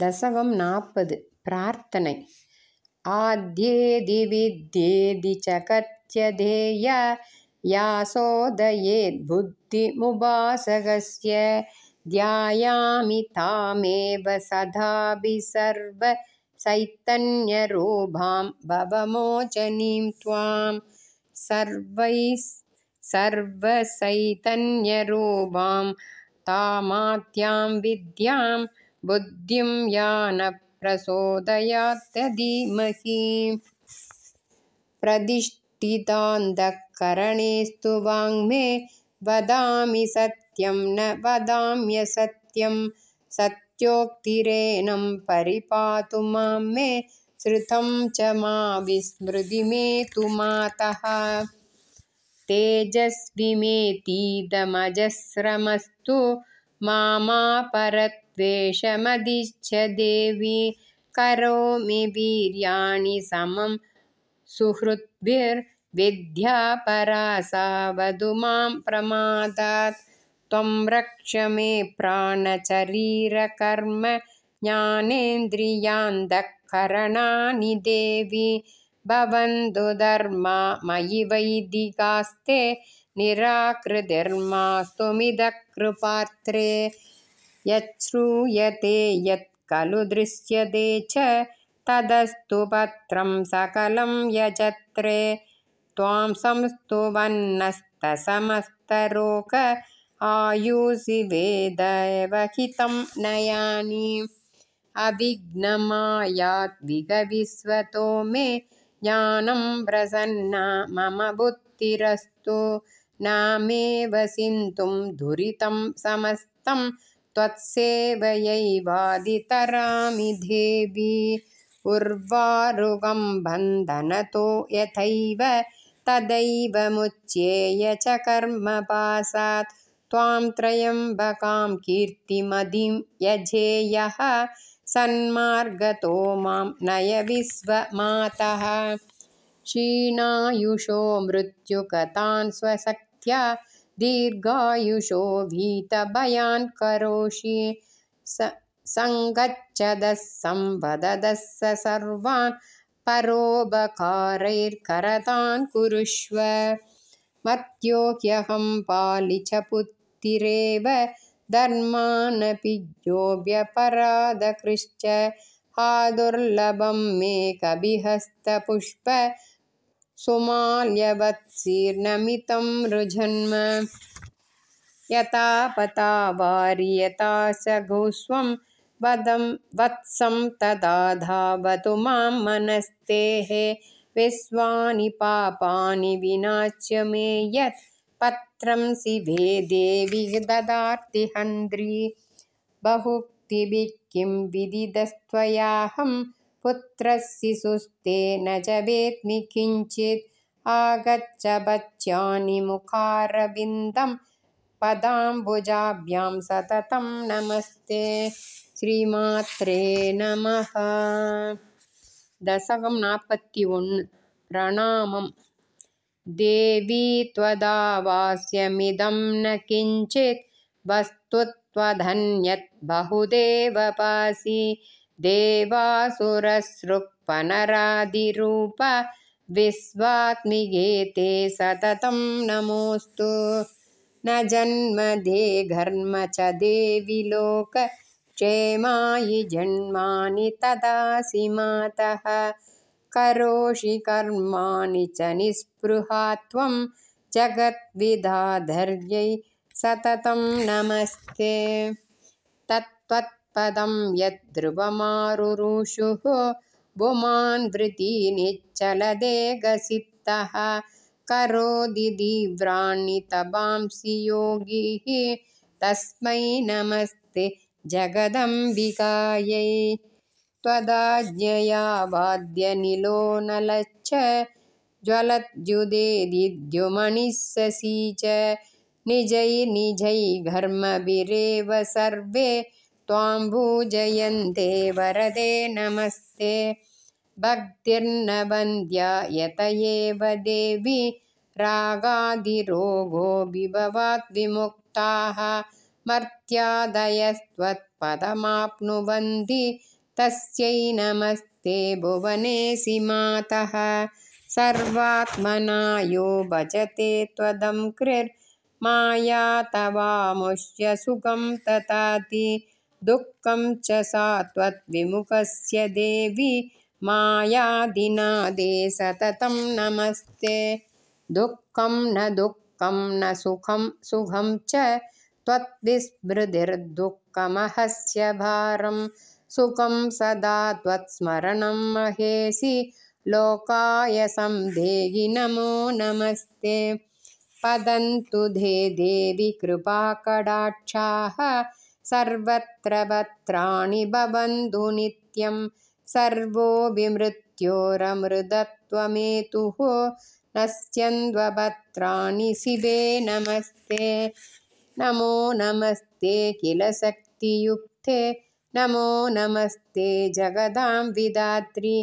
दशवं नापद् प्रार्थने आद्येदिविद्येधि च कथ्यधेय या ध्यायामि तामेव सदाभि सदाभिसर्वसैतन्यरूभां भवमोचनीं त्वां सर्वैस्सर्वसैतन्यरूभां तामात्यां विद्यां बुद्धिं या न प्रचोदयाद्य वाङ्मे वदामि सत्यं न वदाम्यसत्यं सत्योक्तिरेनं परिपातु मां मे श्रुतं च मा विस्मृति तु मातः तेजस्विमेतीदमजस्रमस्तु मामापर वेषमधीश्च देवी करोमि वीर्याणि समं परा सा वधु मां प्रमादात् त्वं रक्ष मे प्राणशरीरकर्म ज्ञानेन्द्रियान्धः देवी भवन्तु धर्मा मयि वैदिकास्ते निराकृतिर्मास्तुमिदकृपात्रे यच्छ्रूयते यत् खलु दृश्यते च तदस्तु पत्रं सकलं यजत्रे त्वां संस्तुवन्नस्तसमस्तरोक आयुषि हितं नयानि अभिघ्नमायाद्विगविश्वतो मे ज्ञानं प्रसन्ना मम बुद्धिरस्तु नामेव सिन्तुं धुरितं समस्तम् त्वत्सेवयैवादितरामि देवी बन्धनतो यथैव तदैव मुच्येय च कर्मपासात् त्वां त्रयम्बकां कीर्तिमदीं यजेयः सन्मार्गतो मां नय विश्वमातः क्षीणायुषो मृत्युकतान् स्वशक्त्या दीर्घायुषो भीतभयान् करोषि स सङ्गच्छदः संवदः स सर्वान् परोपकारैर्करतान् कुरुष्व मत्यो ह्यहं पालि च पुत्रिरेव धर्मानपि मे कविहस्तपुष्प सुमाल्यवत्सीर्नमितं रुजन्म पता वारि यता गोस्वं वदं वत्सं तदा धावतु मां मनस्तेः विश्वानि पापानि विनाच्य मे यत् पत्रं शिवे देवि ददार्तिहन्द्री किं विदिदस्त्वयाहं पुत्रस्य सुस्ते न च वेत्मि किञ्चित् आगच्छ बच्यानि मुखारविन्दं पदाम्बुजाभ्यां सततं नमस्ते श्रीमात्रे नमः दशकं नापत्ति उन् प्रणामं देवी त्वदावास्यमिदं न किञ्चित् वस्तुत्वधन्यत् बहुदेवपासि ते सततं नमोऽस्तु न जन्म दे घर्म च देवि क्षेमायि जन्मानि तदासि मातः करोषि कर्माणि च निःस्पृहात्वं जगद्विधाधर्यै सततं नमस्ते तत्त्व तत्पदं यद्ध्रुवमारुरुषुः भुमान् वृती निश्चलदे करोदि तवांसि योगिः तस्मै नमस्ते जगदम्बिकायै त्वदाज्ञया ज्ञया वाद्यनिलो नलश्च ज्वलद्युदे दिद्युमनिःससि च निजै सर्वे त्वाम्भूजयन्ते वरदे नमस्ते वन्द्या यत एव देवि रागादिरोगो विभवाद्विमुक्ताः मर्त्यादयस्त्वत्पदमाप्नुवन्ति तस्यै नमस्ते भुवने सि मातः सर्वात्मना यो भजते त्वदं कृर् माया तवामुष्यसुखं तताति दुःखं च सा त्वद्विमुखस्य देवि मायादिनादे सततं नमस्ते दुःखं न दुःखं न सुखं सुखं च त्वत् भारं सुखं सदा त्वत्स्मरणं महेसि लोकाय संधेहि नमो नमस्ते पदन्तु धे देवि कृपाकडाक्षाः सर्वत्र पत्राणि भवन्तु नित्यं सर्वो विमृत्योरमृदत्वमेतुः नस्यन्द्वपत्राणि शिवे नमस्ते नमो नमस्ते किल शक्तियुक्ते नमो नमस्ते जगदां विदात्रि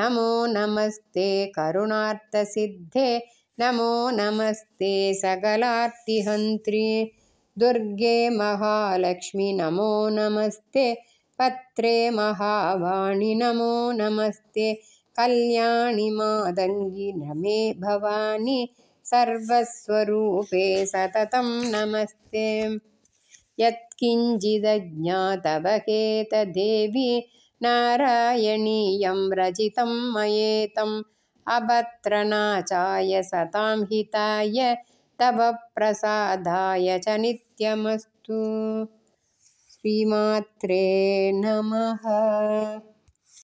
नमो नमस्ते करुणार्थसिद्धे नमो नमस्ते सकलार्तिहन्त्री दुर्गे महालक्ष्मी नमो नमस्ते पत्रे महावाणी नमो नमस्ते कल्याणि मादङ्गि नमे मे भवानि सर्वस्वरूपे सततं नमस्ते यत्किञ्चिदज्ञातबहेत देवी नारायणीयं रचितं मयेतम् अभत्रनाचाय सतां हिताय तव प्रसादाय च नित्यमस्तु श्रीमात्रे नमः